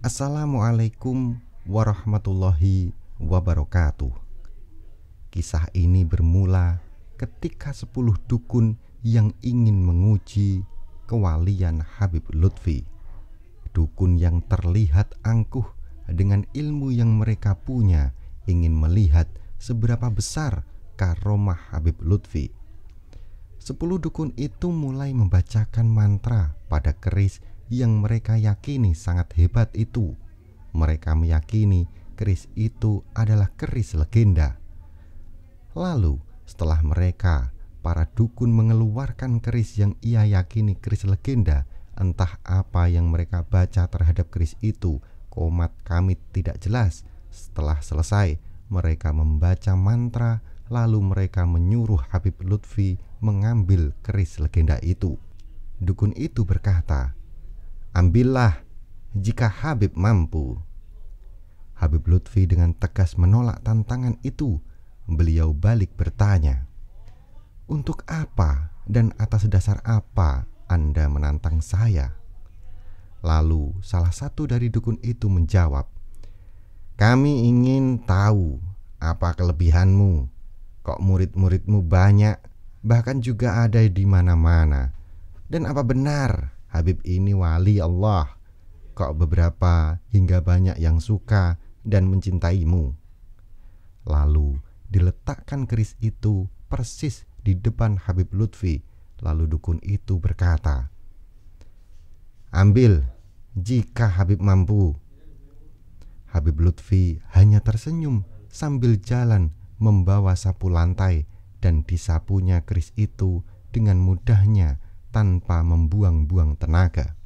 Assalamualaikum warahmatullahi wabarakatuh. Kisah ini bermula ketika sepuluh dukun yang ingin menguji kewalian Habib Lutfi. Dukun yang terlihat angkuh dengan ilmu yang mereka punya ingin melihat seberapa besar karomah Habib Lutfi. Sepuluh dukun itu mulai membacakan mantra pada keris yang mereka yakini sangat hebat itu. Mereka meyakini keris itu adalah keris legenda. Lalu, setelah mereka, para dukun mengeluarkan keris yang ia yakini keris legenda, entah apa yang mereka baca terhadap keris itu, komat kami tidak jelas. Setelah selesai, mereka membaca mantra, lalu mereka menyuruh Habib Lutfi mengambil keris legenda itu. Dukun itu berkata, Ambillah jika Habib mampu. Habib Lutfi dengan tegas menolak tantangan itu. Beliau balik bertanya, "Untuk apa dan atas dasar apa Anda menantang saya?" Lalu salah satu dari dukun itu menjawab, "Kami ingin tahu apa kelebihanmu. Kok murid-muridmu banyak, bahkan juga ada di mana-mana, dan apa benar Habib ini wali Allah. Kok beberapa hingga banyak yang suka dan mencintaimu. Lalu diletakkan keris itu persis di depan Habib Lutfi. Lalu dukun itu berkata, "Ambil jika Habib mampu." Habib Lutfi hanya tersenyum sambil jalan membawa sapu lantai dan disapunya keris itu dengan mudahnya tanpa membuang-buang tenaga.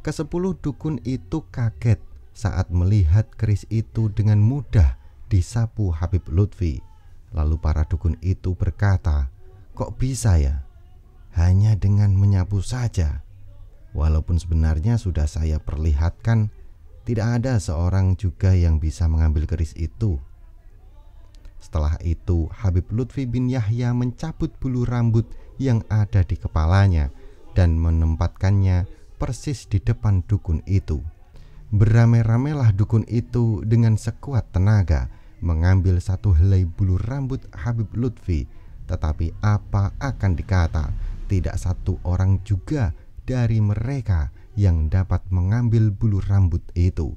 Kesepuluh dukun itu kaget saat melihat keris itu dengan mudah disapu Habib Lutfi. Lalu para dukun itu berkata, "Kok bisa ya? Hanya dengan menyapu saja." Walaupun sebenarnya sudah saya perlihatkan, tidak ada seorang juga yang bisa mengambil keris itu. Setelah itu, Habib Lutfi bin Yahya mencabut bulu rambut yang ada di kepalanya dan menempatkannya persis di depan dukun itu. Beramai-ramailah dukun itu dengan sekuat tenaga mengambil satu helai bulu rambut Habib Lutfi, tetapi apa akan dikata, tidak satu orang juga dari mereka yang dapat mengambil bulu rambut itu.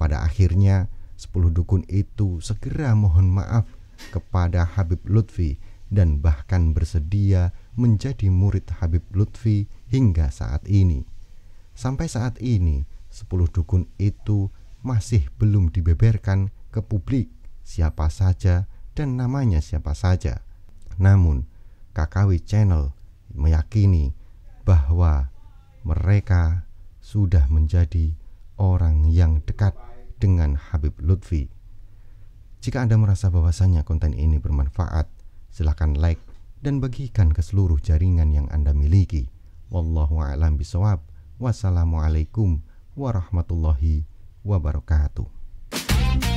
Pada akhirnya, sepuluh dukun itu segera mohon maaf kepada Habib Lutfi dan bahkan bersedia menjadi murid Habib Lutfi hingga saat ini. Sampai saat ini, 10 dukun itu masih belum dibeberkan ke publik siapa saja dan namanya siapa saja. Namun, Kakawi Channel meyakini bahwa mereka sudah menjadi orang yang dekat dengan Habib Lutfi. Jika Anda merasa bahwasanya konten ini bermanfaat, silahkan like, dan bagikan ke seluruh jaringan yang Anda miliki. Wallahu a'lam bisawab. Wassalamualaikum warahmatullahi wabarakatuh.